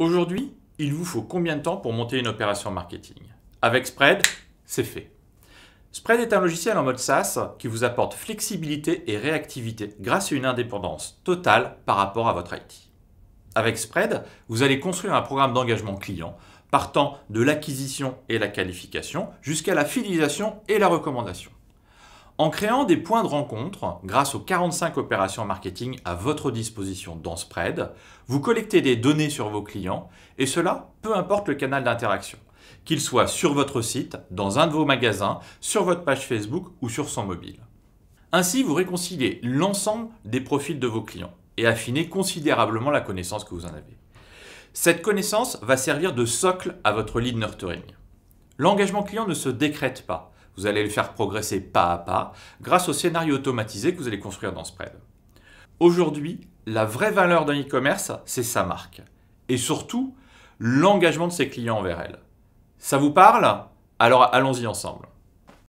Aujourd'hui, il vous faut combien de temps pour monter une opération marketing Avec Spread, c'est fait. Spread est un logiciel en mode SaaS qui vous apporte flexibilité et réactivité grâce à une indépendance totale par rapport à votre IT. Avec Spread, vous allez construire un programme d'engagement client partant de l'acquisition et la qualification jusqu'à la fidélisation et la recommandation. En créant des points de rencontre, grâce aux 45 opérations marketing à votre disposition dans Spread, vous collectez des données sur vos clients, et cela peu importe le canal d'interaction, qu'il soit sur votre site, dans un de vos magasins, sur votre page Facebook ou sur son mobile. Ainsi, vous réconciliez l'ensemble des profils de vos clients et affinez considérablement la connaissance que vous en avez. Cette connaissance va servir de socle à votre lead nurturing. L'engagement client ne se décrète pas, vous allez le faire progresser pas à pas grâce au scénario automatisé que vous allez construire dans Spread. Aujourd'hui, la vraie valeur d'un e-commerce, c'est sa marque. Et surtout, l'engagement de ses clients envers elle. Ça vous parle Alors allons-y ensemble.